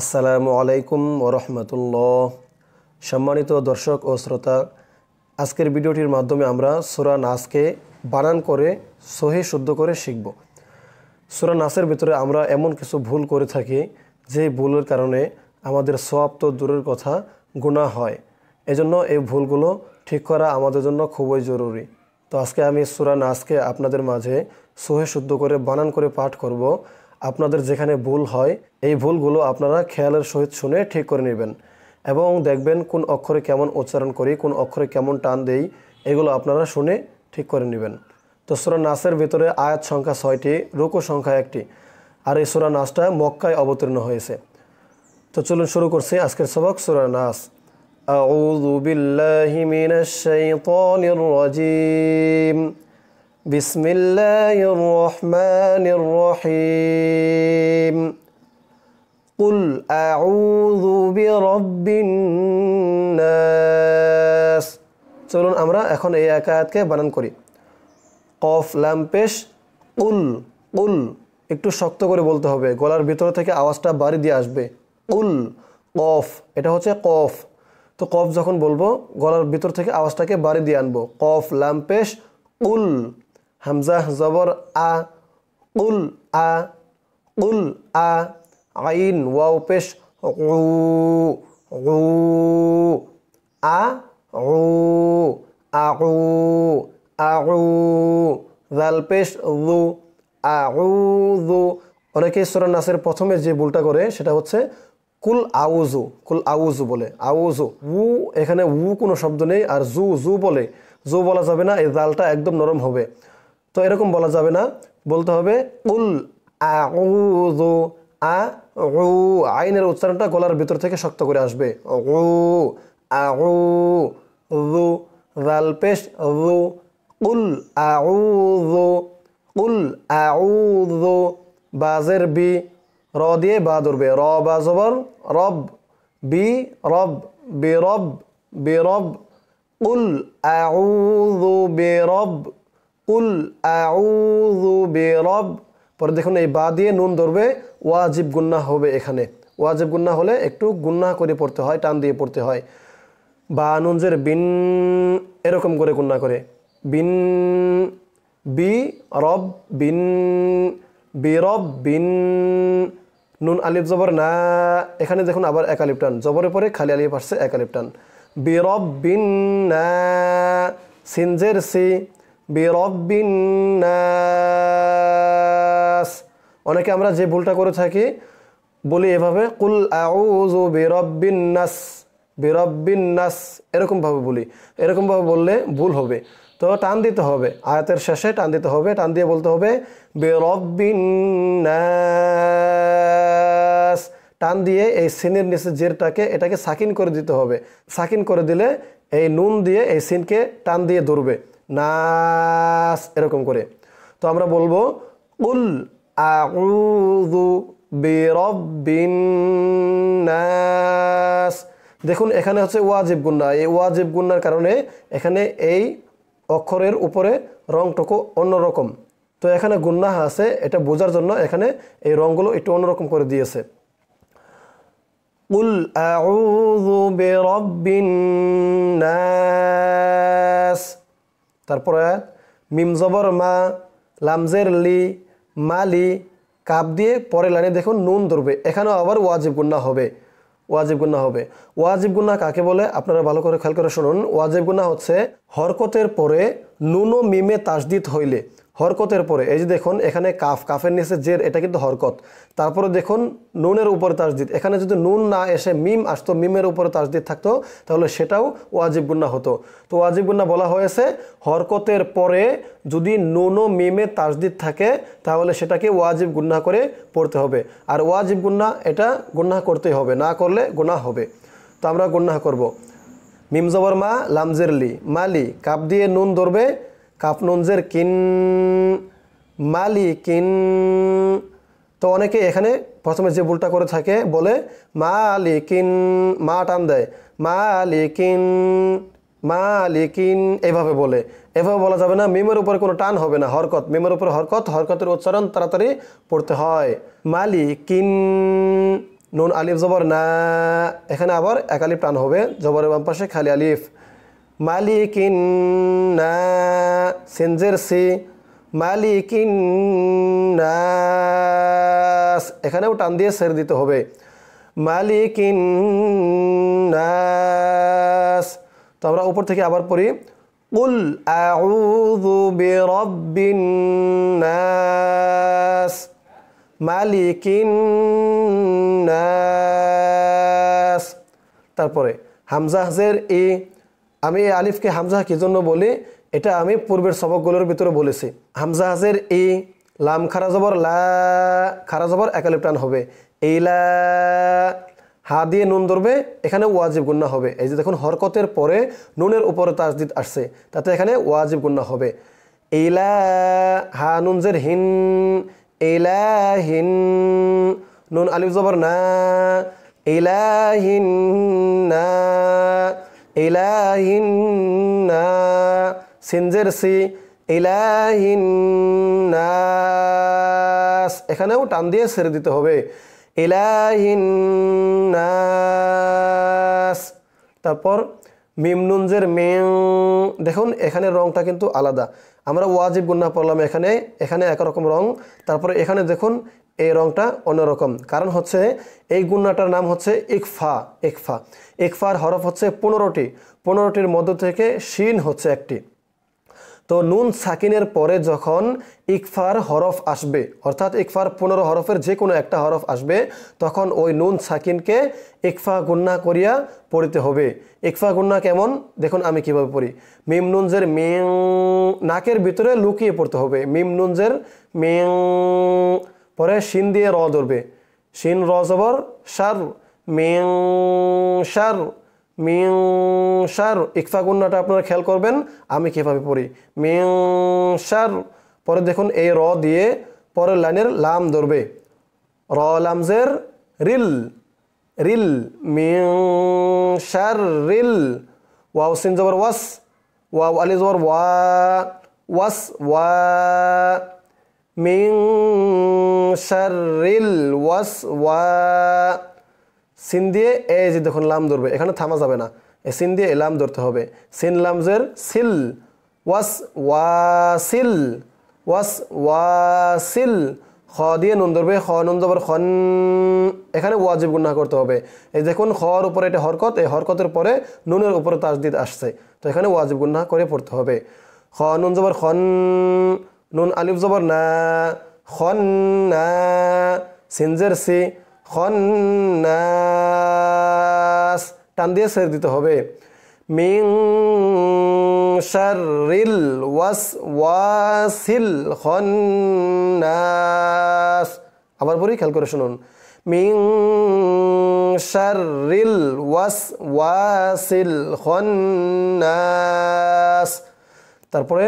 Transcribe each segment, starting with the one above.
আসসালামু আলাইকুম ওরহমতুল্লাহ সম্মানিত দর্শক ও শ্রোতা আজকের ভিডিওটির মাধ্যমে আমরা সুরা নাসকে বানান করে সহি শুদ্ধ করে শিখব সুরা নাসের ভিতরে আমরা এমন কিছু ভুল করে থাকি যে ভুলের কারণে আমাদের সব তো দূরের কথা গুণা হয় এজন্য এই ভুলগুলো ঠিক করা আমাদের জন্য খুবই জরুরি তো আজকে আমি সুরা নাসকে আপনাদের মাঝে সহে শুদ্ধ করে বানান করে পাঠ করব আপনাদের যেখানে ভুল হয় এই ভুলগুলো আপনারা খেয়ালের সহিত শুনে ঠিক করে নেবেন এবং দেখবেন কোন অক্ষরে কেমন উচ্চারণ করি কোন অক্ষরে কেমন টান দেই এগুলো আপনারা শুনে ঠিক করে নেবেন তো সুরা নাসের ভিতরে আয়াত সংখ্যা ছয়টি রুকু সংখ্যা একটি আর এই সুরা নাচটা মক্কায় অবতীর্ণ হয়েছে তো চলুন শুরু করছি আজকের সবক সুরা নাস أعوذ بالله من الشيطان الرجيم بسم الله الرحمن الرحيم قل أعوذ برب الناس চলুন আমরা এখন এই একায়াতকে বানান করি কফ লাম উল উল একটু শক্ত করে বলতে হবে গলার ভিতর থেকে আওয়াজটা বাড়ি দিয়ে আসবে উল কফ এটা হচ্ছে কফ তো কফ যখন বলবো গলার ভিতর থেকে আওয়াজটাকে বাড়ি দিয়ে আনবো কফ লাম উল হামজাহ জবর আ উল আ উল আ আইন ওয়াও পেশ উ উ আ আউ আউ জাল পেশ রু আউ রু অনেকেই সুরা নাসের প্রথমে যে ভুলটা করে সেটা হচ্ছে কুল আউজু কুল আউজু বলে আউজু উ এখানে উ কোনো শব্দ নেই আর জু জু বলে জু বলা যাবে না এই জালটা একদম নরম হবে তো এরকম বলা যাবে না বলতে হবে উল আউযু আ উ আইনের উচ্চারণটা গলার ভিতর থেকে শক্ত করে আসবে উ আউ যু জাল পেশ যু উল আউযু বাজের বি র দিয়ে বা ধরবে র বাজবর রব বি রব বি রব বি রব উল আউযু বি রব উল আউযু পরে দেখুন এই বা দিয়ে নুন ধরবে ওয়াজিব গুন্না হবে এখানে ওয়াজিব গুন্না হলে একটু গুন্না করে পড়তে হয় টান দিয়ে পড়তে হয় বা নুনজের বিন এরকম করে গুন্না করে বিন বি রব বিন বিরব বিন নুন আলিফ জবর না এখানে দেখুন আবার এক আলিফ টান জবরের পরে খালি আলিপ আসছে এক আলিফ টান বিরব বিন না সিনজের সি বিরব অনেকে আমরা যে ভুলটা করে থাকি বলি এভাবে কুল আউজু ও নাস বিরব্বিন এরকমভাবে বলি এরকমভাবে বললে ভুল হবে তো টান দিতে হবে আয়াতের শেষে টান দিতে হবে টান দিয়ে বলতে হবে বেরব্বিন টান দিয়ে এই সিনের নিচে জেরটাকে এটাকে সাকিন করে দিতে হবে সাকিন করে দিলে এই নুন দিয়ে এই সিনকে টান দিয়ে ধরবে নাস এরকম করে তো আমরা বলবো উল আউযু নাস দেখুন এখানে হচ্ছে ওয়াজিব গুন্না এই ওয়াজিব গুন্নার কারণে এখানে এই অক্ষরের উপরে রংটুকু অন্যরকম তো এখানে গুন্না আছে এটা বোঝার জন্য এখানে এই রঙগুলো একটু অন্যরকম করে দিয়েছে উল আউযু বিরব্বিন নাস তারপরে মিমজবর মা লামজের লি মালি কাপ দিয়ে পরে লাইনে দেখুন নুন ধরবে এখানেও আবার ওয়াজিব গুন্না হবে ওয়াজিব গুন্না হবে ওয়াজিব গুন্না কাকে বলে আপনারা ভালো করে খেয়াল করে শুনুন ওয়াজিব গুন্না হচ্ছে হরকতের পরে নুন ও মিমে তাসদিত হইলে হরকতের পরে এই যে দেখুন এখানে কাফ কাফের নিচে জের এটা কিন্তু হরকত তারপরে দেখুন নুনের উপরে তাসদিদ এখানে যদি নুন না এসে মিম আসতো মিমের উপরে তাসদিদ থাকতো তাহলে সেটাও গুন্না হতো তো গুন্না বলা হয়েছে হরকতের পরে যদি নুন ও মিমে তাসদিদ থাকে তাহলে সেটাকে ওয়াজিব গুন্না করে পড়তে হবে আর ওয়াজিব গুন্না এটা গুন্না করতেই হবে না করলে গুণা হবে তো আমরা গুন্না করব মিমজবর মা লামজেরলি মালি কাপ দিয়ে নুন ধরবে কাফনুনজের কিন কিন তো অনেকে এখানে প্রথমে যে ভুলটা করে থাকে বলে কিন মা টান দেয় মালিকিন মালিকিন এভাবে বলে এভাবে বলা যাবে না মিমের উপরে কোনো টান হবে না হরকত মিমের উপরে হরকত হরকতের উচ্চারণ তাড়াতাড়ি পড়তে হয় কিন নুন আলিফ জবর না এখানে আবার এক আলিফ টান হবে জবরের বাম পাশে খালি আলিফ মালিকিন্না সেন্সের সে মালিকিন্নাস এখানেও টান দিয়ে সের দিতে হবে মালিকিন্নাস তো আমরা উপর থেকে আবার পড়ি উল আউযু বিরাব্বিন্নাস মালিকিন্নাস তারপরে হামজাহজের এ আমি আলিফকে হামজা কি জন্য বলি এটা আমি পূর্বের সবকগুলোর ভিতরে বলেছি হামজা হাজের লাম খারা জবর লা খারা জবর একালিপ টান হবে এই লা হা দিয়ে নুন ধরবে এখানে ওয়াজিব গুন্না হবে এই যে দেখুন হরকতের পরে নুনের উপরে তাজদিদ আসছে তাতে এখানে ওয়াজিব গুন্না হবে এইলা হা নুন জের হিন এলা হিন নুন আলিফ জবর না এলা হিন না ইলাহিন্না সিনজের সি ইলাহিন্নাস এখানেও টান দিয়ে ছেড়ে দিতে হবে ইলাহিন্নাস তারপর মিমনুঞ্জের মে দেখুন এখানে রংটা কিন্তু আলাদা আমরা ওয়াজিব গুন্না পড়লাম এখানে এখানে একরকম রং তারপরে এখানে দেখুন এই রংটা অন্যরকম কারণ হচ্ছে এই গুণাটার নাম হচ্ছে ইকফা ইকফা ইকফার হরফ হচ্ছে পনেরোটি পনেরোটির মধ্য থেকে শিন হচ্ছে একটি তো নুন সাকিনের পরে যখন ইকফার হরফ আসবে অর্থাৎ ইকফার পনেরো হরফের যে কোনো একটা হরফ আসবে তখন ওই নুন সাকিনকে ইকফা গুন্না করিয়া পড়িতে হবে ইকফা গুন্না কেমন দেখুন আমি কিভাবে পড়ি মিম নুনজের মিং নাকের ভিতরে লুকিয়ে পড়তে হবে মিম নুনজের মিং পরে শিন দিয়ে র ধরবে শিন র জবর সার মিং সার মিং সার ইকফা গুন্নাটা আপনারা খেয়াল করবেন আমি কীভাবে পড়ি মিং সার পরে দেখুন এই র দিয়ে পরের লাইনের লাম ধরবে র লামজের রিল রিল মিং সার রিল ওয়াও সিন জবর ওয়াস ওয়াও আলি জবর ওয়া ওয়াস ওয়া মিং সারিল ওয়াস ওয়া সিন দিয়ে এ যে দেখুন লাম ধরবে এখানে থামা যাবে না এ সিন দিয়ে লাম ধরতে হবে সিন লামজের সিল ওয়াস ওয়াসিল ওয়াস ওয়াসিল খ দিয়ে নুন ধরবে খ নুন ধরবার খন এখানে ওয়াজিব গুন্না করতে হবে এই দেখুন খর উপরে এটা হরকত এই হরকতের পরে নুনের উপরে তাজদিদ আসছে তো এখানে ওয়াজিব গুন্না করে পড়তে হবে খ নুন জবর খন নুন আলিফ জবর না খন না সিনজের সি খন্নাস টান দিয়ে সের দিতে হবে মিং শারিল ওয়াস ওয়াসিল খন্নাস আবার বলি খেয়াল করে শুনুন মিং শারিল ওয়াস ওয়াসিল খন্নাস তারপরে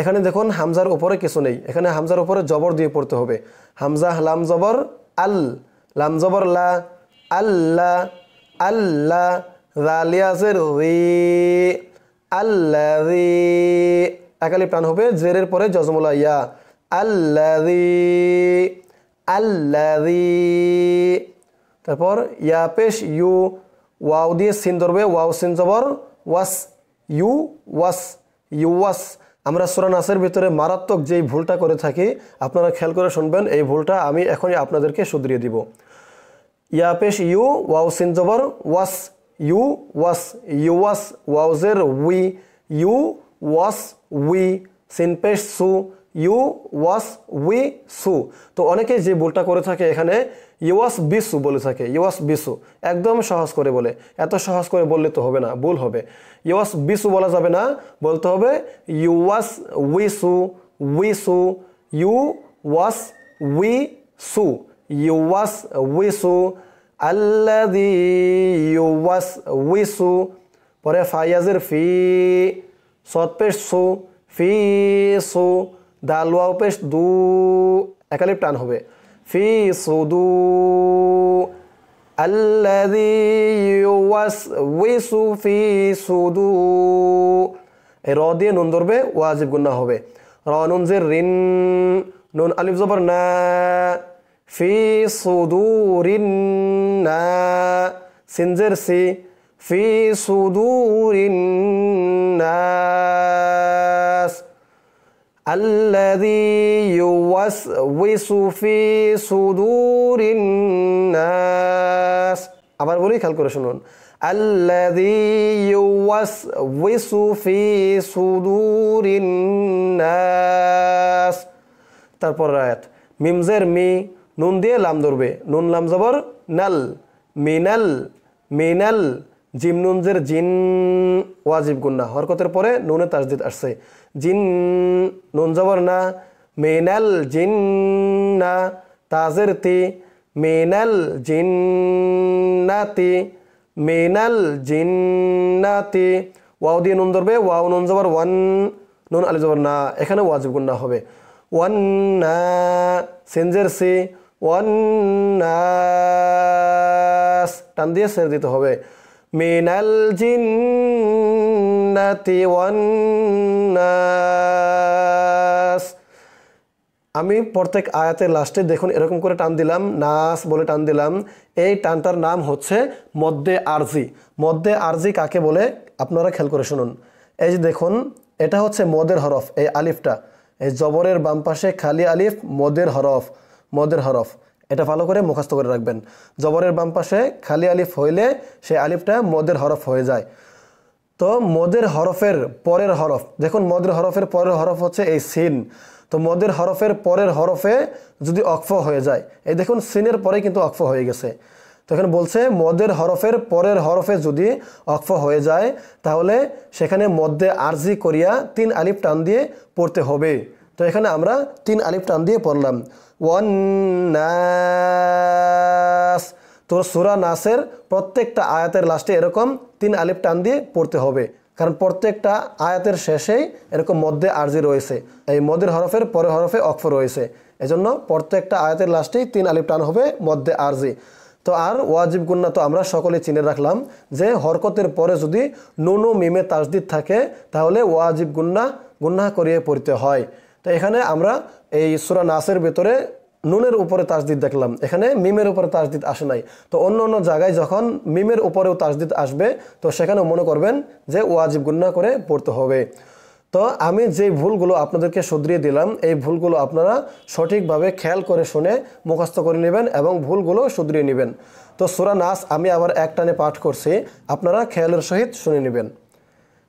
এখানে দেখুন হামজার উপরে কিছু নেই এখানে হামজার উপরে জবর দিয়ে পড়তে হবে হামজা লাম জবর আল লাম জবর লা আল্লা আল্লা রালিয়াজের রি আল্লা রি একালি প্রাণ হবে জেরের পরে জজমলা ইয়া আল্লা রি আল্লা রি তারপর ইয়া পেশ ইউ ওয়াও দিয়ে সিন ধরবে ওয়াও সিন জবর ওয়াস ইউ ওয়াস ইউ ওয়াস আমরা সুরান ভিতরে মারাত্মক যেই ভুলটা করে থাকি আপনারা খেয়াল করে শুনবেন এই ভুলটা আমি এখনই আপনাদেরকে শুধরিয়ে দিব ইয়া পেশ ইউ ওয়াও সিনজবর ওয়াস ইউ ওয়াস ইউ ওয়াস ওয়াউজের উই ইউ ওয়াস উই সিনপেশ সু ইউ ওয়াস উই সু তো অনেকে যে ভুলটা করে থাকে এখানে ওয়াস বিসু বলে থাকে ওয়াস বিসু একদম সহজ করে বলে এত সহজ করে বললে তো হবে না ভুল হবে ওয়াস বিসু বলা যাবে না বলতে হবে ইউ ওয়াস উই সু উই সু ইউ ওয়াস উই সু ওয়াস উই সু আল্লাদি ওয়াস উই সু পরে ফাইয়াজের ফি সৎপেশ সু ফি সু দা ওয়াও পেশ দু একালিপ টান হবে ফি সুদু আল্লাদি ওয়াস উইসু ফি সুদু এই র দিয়ে নুন ধরবে ওয়াজিব গুন্না হবে র নুন জের রিন নুন আলিফ জবর না ফি সুদুরিন না সিনজের সি ফি সুদুরিন না الذي يوسوس في صدور الناس আবার বলি খেয়াল করে শুনুন الذي يوسوس في صدور الناس তারপর আয়াত মিমজের মি নুন দিয়ে লাম ধরবে নুন লাম জবর নাল মিনাল মিনাল জিমনুনজের জিন ওয়াজিব গুন্না হরকতের পরে নুনে তাজদিদ আসছে জিন নুন জবর না মেনাল জিন না তাজের তি মেনাল তি মেনাল তি ওয়াও দিয়ে নুন ধরবে ওয়াও নুন জবর ওয়ান নুন আলি জবর না এখানে ওয়াজিব গুন্না হবে ওয়ান না সেনজের সি ওয়ান টান দিয়ে সের দিতে হবে من الجنة والناس আমি প্রত্যেক আয়াতের লাস্টে দেখুন এরকম করে টান দিলাম নাস বলে টান দিলাম এই টানটার নাম হচ্ছে মদ্যে আরজি মদ্যে আরজি কাকে বলে আপনারা খেয়াল করে শুনুন এই যে দেখুন এটা হচ্ছে মদের হরফ এই আলিফটা এই জবরের বাম পাশে খালি আলিফ মদের হরফ মদের হরফ এটা ভালো করে মুখস্থ করে রাখবেন জবরের বাম পাশে খালি আলিফ হইলে সেই আলিফটা মদের হরফ হয়ে যায় তো মদের হরফের পরের হরফ দেখুন মদের হরফের পরের হরফ হচ্ছে এই সিন তো মদের হরফের পরের হরফে যদি অক্ফ হয়ে যায় এই দেখুন সিনের পরে কিন্তু অক্ফ হয়ে গেছে তো এখানে বলছে মদের হরফের পরের হরফে যদি অক্ফ হয়ে যায় তাহলে সেখানে মদ্যে আরজি করিয়া তিন আলিফ টান দিয়ে পড়তে হবে তো এখানে আমরা তিন আলিফ টান দিয়ে পড়লাম ওয়ান তো সুরা নাসের প্রত্যেকটা আয়াতের লাস্টে এরকম তিন আলিফ টান দিয়ে পড়তে হবে কারণ প্রত্যেকটা আয়াতের শেষেই এরকম মধ্যে আর্জি রয়েছে এই মদের হরফের পরে হরফে অক্ষ রয়েছে এজন্য প্রত্যেকটা আয়াতের লাস্টেই তিন আলিফ টান হবে মধ্যে আর্জি তো আর ওয়াজিব গুন্না তো আমরা সকলে চিনে রাখলাম যে হরকতের পরে যদি নুনু মিমে তাজদিদ থাকে তাহলে ওয়াজিব গুন্না গুন্না করিয়ে পড়তে হয় তো এখানে আমরা এই সুরা নাসের ভেতরে নুনের উপরে তাসদিদ দেখলাম এখানে মিমের উপরে তাসদিদ আসে নাই তো অন্য অন্য জায়গায় যখন মিমের উপরেও তাসদিদ আসবে তো সেখানেও মনে করবেন যে ওয়াজিব গুন্না করে পড়তে হবে তো আমি যে ভুলগুলো আপনাদেরকে শুধরিয়ে দিলাম এই ভুলগুলো আপনারা সঠিকভাবে খেয়াল করে শুনে মুখস্থ করে নেবেন এবং ভুলগুলো শুধরিয়ে নেবেন তো সুরা নাস আমি আবার একটানে পাঠ করছি আপনারা খেয়ালের সহিত শুনে নেবেন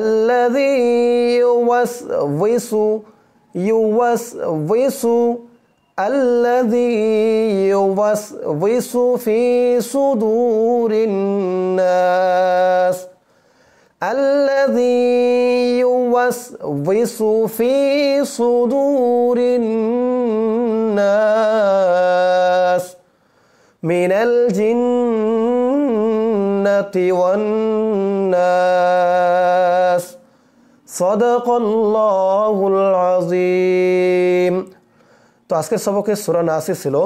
الذي يوسوس يوسوس الذي يوسوس في صدور الناس الذي يوسوس في صدور الناس من الجنة والناس সদকল্লাহুল আজিম তো আজকের সবকে সুরা নাসি ছিল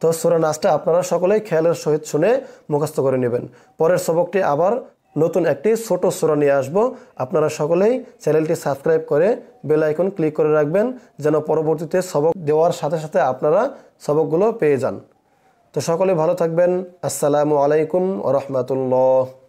তো সুরা নাচটা আপনারা সকলেই খেয়ালের সহিত শুনে মুখস্থ করে নেবেন পরের সবকটি আবার নতুন একটি ছোট সুরা নিয়ে আসবো আপনারা সকলেই চ্যানেলটি সাবস্ক্রাইব করে বেল আইকন ক্লিক করে রাখবেন যেন পরবর্তীতে সবক দেওয়ার সাথে সাথে আপনারা সবকগুলো পেয়ে যান তো সকলে ভালো থাকবেন আসসালামু আলাইকুম রহমতুল্লাহ